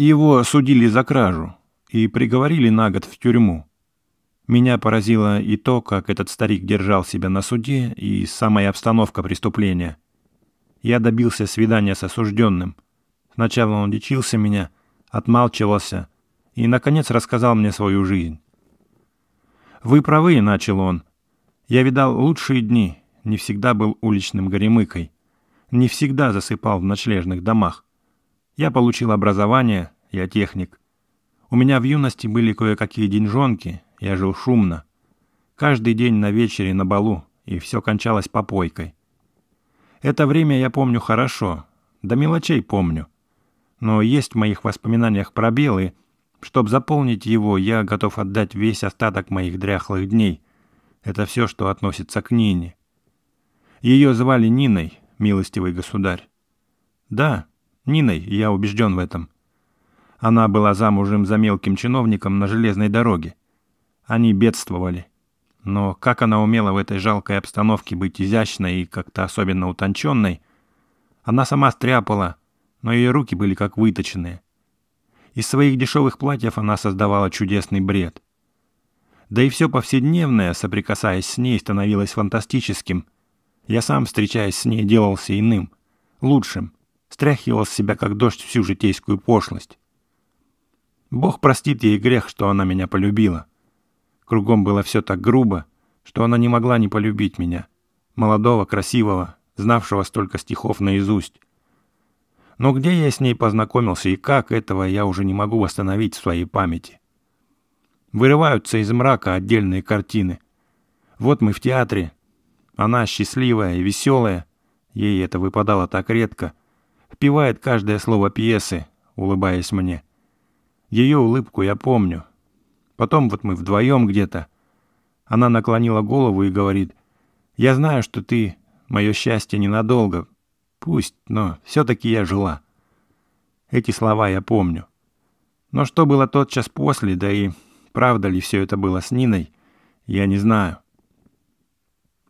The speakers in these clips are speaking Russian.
Его судили за кражу и приговорили на год в тюрьму. Меня поразило и то, как этот старик держал себя на суде, и самая обстановка преступления. Я добился свидания с осужденным. Сначала он дичился меня, отмалчивался и, наконец, рассказал мне свою жизнь. «Вы правы», — начал он. «Я видал лучшие дни, не всегда был уличным горемыкой, не всегда засыпал в ночлежных домах. Я получил образование, я техник. У меня в юности были кое-какие деньжонки, я жил шумно. Каждый день на вечере на балу, и все кончалось попойкой. Это время я помню хорошо, до да мелочей помню. Но есть в моих воспоминаниях пробелы, чтобы заполнить его, я готов отдать весь остаток моих дряхлых дней. Это все, что относится к Нине. Ее звали Ниной, милостивый государь. Да, Ниной, я убежден в этом. Она была замужем за мелким чиновником на железной дороге. Они бедствовали. Но как она умела в этой жалкой обстановке быть изящной и как-то особенно утонченной, она сама стряпала, но ее руки были как выточенные. Из своих дешевых платьев она создавала чудесный бред. Да и все повседневное, соприкасаясь с ней, становилось фантастическим. Я сам, встречаясь с ней, делался иным, лучшим — стряхивал с себя как дождь всю житейскую пошлость. Бог простит ей грех, что она меня полюбила. Кругом было все так грубо, что она не могла не полюбить меня, молодого, красивого, знавшего столько стихов наизусть. Но где я с ней познакомился и как, этого я уже не могу восстановить в своей памяти. Вырываются из мрака отдельные картины. Вот мы в театре. Она счастливая и веселая. Ей это выпадало так редко — впивает каждое слово пьесы, улыбаясь мне. Ее улыбку я помню. Потом вот мы вдвоем где-то. Она наклонила голову и говорит, «Я знаю, что ты, мое счастье ненадолго. Пусть, но все-таки я жила». Эти слова я помню. Но что было тотчас после, да и правда ли все это было с Ниной, я не знаю.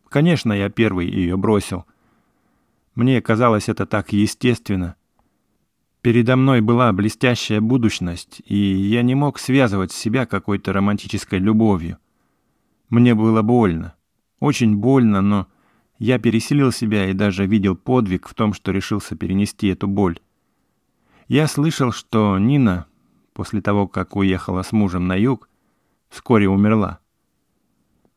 Конечно, я первый ее бросил. Мне казалось это так естественно. Передо мной была блестящая будущность, и я не мог связывать себя какой-то романтической любовью. Мне было больно. Очень больно, но я пересилил себя и даже видел подвиг в том, что решился перенести эту боль. Я слышал, что Нина, после того, как уехала с мужем на юг, вскоре умерла.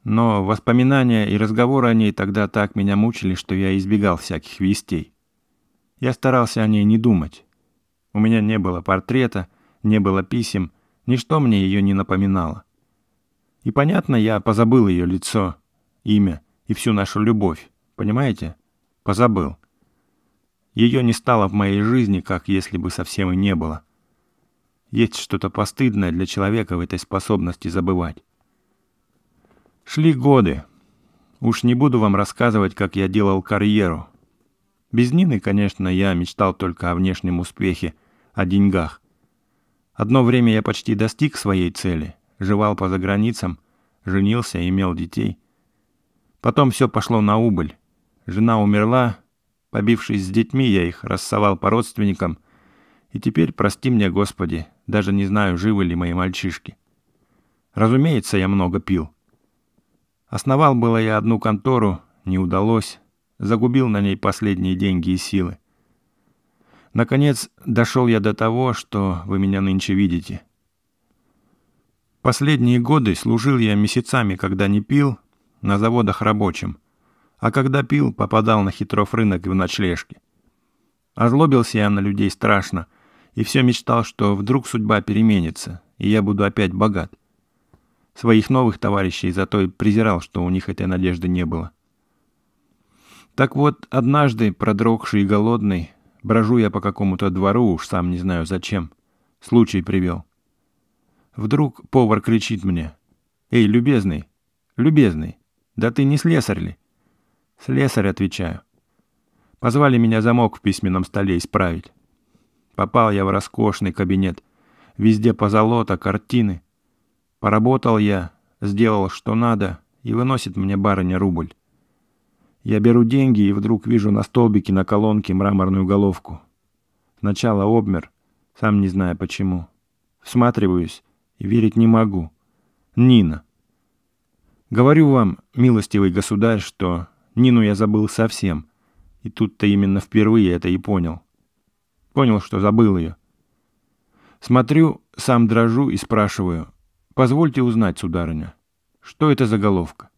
Но воспоминания и разговоры о ней тогда так меня мучили, что я избегал всяких вестей. Я старался о ней не думать. У меня не было портрета, не было писем, ничто мне ее не напоминало. И понятно, я позабыл ее лицо, имя и всю нашу любовь, понимаете? Позабыл. Ее не стало в моей жизни, как если бы совсем и не было. Есть что-то постыдное для человека в этой способности забывать. Шли годы. Уж не буду вам рассказывать, как я делал карьеру. Без Нины, конечно, я мечтал только о внешнем успехе, о деньгах. Одно время я почти достиг своей цели, жевал по заграницам, женился, имел детей. Потом все пошло на убыль. Жена умерла, побившись с детьми, я их рассовал по родственникам. И теперь, прости меня, Господи, даже не знаю, живы ли мои мальчишки. Разумеется, я много пил. Основал было я одну контору, не удалось, загубил на ней последние деньги и силы. Наконец, дошел я до того, что вы меня нынче видите. Последние годы служил я месяцами, когда не пил, на заводах рабочим, а когда пил, попадал на хитров рынок и в ночлежки. Озлобился я на людей страшно, и все мечтал, что вдруг судьба переменится, и я буду опять богат своих новых товарищей, зато и презирал, что у них этой надежды не было. Так вот, однажды, продрогший и голодный, брожу я по какому-то двору, уж сам не знаю зачем, случай привел. Вдруг повар кричит мне, «Эй, любезный, любезный, да ты не слесарь ли?» «Слесарь», — отвечаю. Позвали меня замок в письменном столе исправить. Попал я в роскошный кабинет. Везде позолота, картины — Поработал я, сделал что надо, и выносит мне барыня рубль. Я беру деньги и вдруг вижу на столбике на колонке мраморную головку. Сначала обмер, сам не зная почему. Всматриваюсь и верить не могу. Нина. Говорю вам, милостивый государь, что Нину я забыл совсем. И тут-то именно впервые это и понял. Понял, что забыл ее. Смотрю, сам дрожу и спрашиваю, Позвольте узнать, сударыня, что это за головка?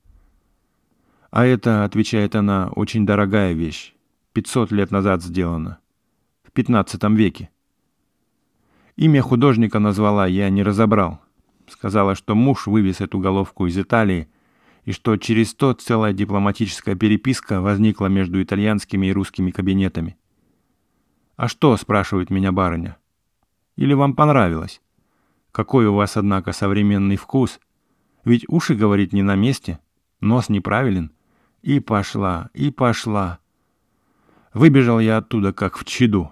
А это, отвечает она, очень дорогая вещь. Пятьсот лет назад сделана. В пятнадцатом веке. Имя художника назвала, я не разобрал. Сказала, что муж вывез эту головку из Италии, и что через то целая дипломатическая переписка возникла между итальянскими и русскими кабинетами. «А что?» – спрашивает меня барыня. «Или вам понравилось?» Какой у вас, однако, современный вкус. Ведь уши, говорит, не на месте, нос неправилен. И пошла, и пошла. Выбежал я оттуда, как в чаду.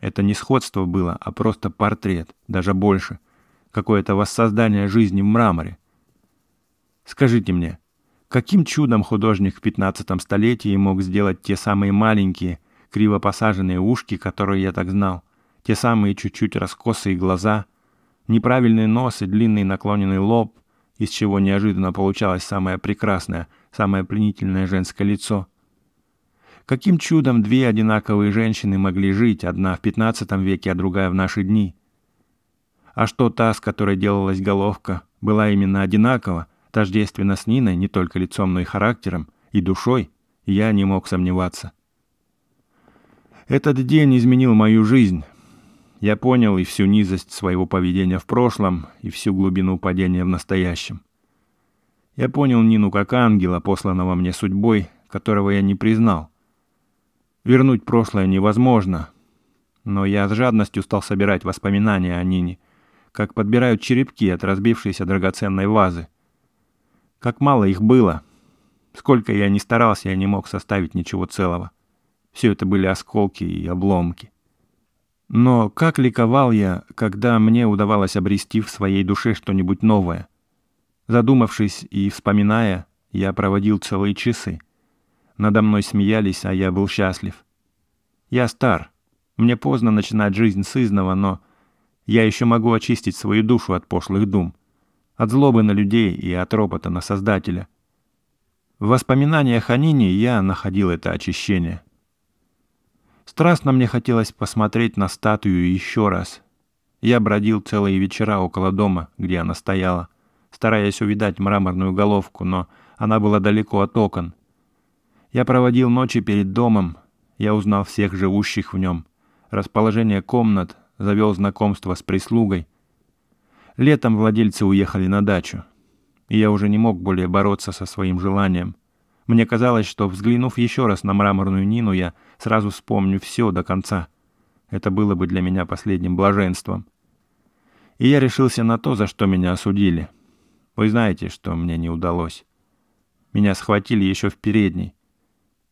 Это не сходство было, а просто портрет, даже больше. Какое-то воссоздание жизни в мраморе. Скажите мне, каким чудом художник в 15 столетии мог сделать те самые маленькие, криво посаженные ушки, которые я так знал, те самые чуть-чуть раскосые глаза — Неправильный нос и длинный наклоненный лоб, из чего неожиданно получалось самое прекрасное, самое пленительное женское лицо. Каким чудом две одинаковые женщины могли жить, одна в XV веке, а другая в наши дни? А что та, с которой делалась головка, была именно одинакова, тождественно с Ниной, не только лицом, но и характером, и душой, я не мог сомневаться. Этот день изменил мою жизнь. Я понял и всю низость своего поведения в прошлом, и всю глубину падения в настоящем. Я понял Нину как ангела, посланного мне судьбой, которого я не признал. Вернуть прошлое невозможно, но я с жадностью стал собирать воспоминания о Нине, как подбирают черепки от разбившейся драгоценной вазы. Как мало их было. Сколько я ни старался, я не мог составить ничего целого. Все это были осколки и обломки. Но как ликовал я, когда мне удавалось обрести в своей душе что-нибудь новое. Задумавшись и вспоминая, я проводил целые часы. Надо мной смеялись, а я был счастлив. Я стар. Мне поздно начинать жизнь с изного, но я еще могу очистить свою душу от пошлых дум, от злобы на людей и от ропота на Создателя. В воспоминаниях о Нине я находил это очищение. Страстно мне хотелось посмотреть на статую еще раз. Я бродил целые вечера около дома, где она стояла, стараясь увидать мраморную головку, но она была далеко от окон. Я проводил ночи перед домом, я узнал всех живущих в нем, расположение комнат, завел знакомство с прислугой. Летом владельцы уехали на дачу, и я уже не мог более бороться со своим желанием. Мне казалось, что, взглянув еще раз на мраморную Нину, я сразу вспомню все до конца. Это было бы для меня последним блаженством. И я решился на то, за что меня осудили. Вы знаете, что мне не удалось. Меня схватили еще в передней.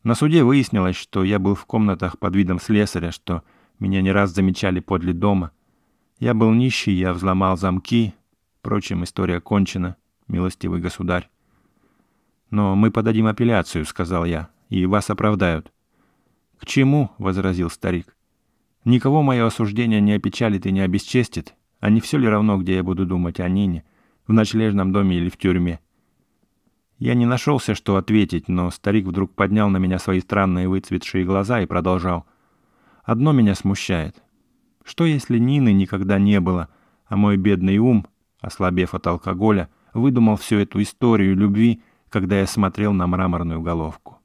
На суде выяснилось, что я был в комнатах под видом слесаря, что меня не раз замечали подле дома. Я был нищий, я взломал замки. Впрочем, история кончена, милостивый государь. «Но мы подадим апелляцию», — сказал я, — «и вас оправдают». «К чему?» — возразил старик. «Никого мое осуждение не опечалит и не обесчестит, а не все ли равно, где я буду думать о а Нине, в ночлежном доме или в тюрьме?» Я не нашелся, что ответить, но старик вдруг поднял на меня свои странные выцветшие глаза и продолжал. «Одно меня смущает. Что, если Нины никогда не было, а мой бедный ум, ослабев от алкоголя, выдумал всю эту историю любви, когда я смотрел на мраморную головку.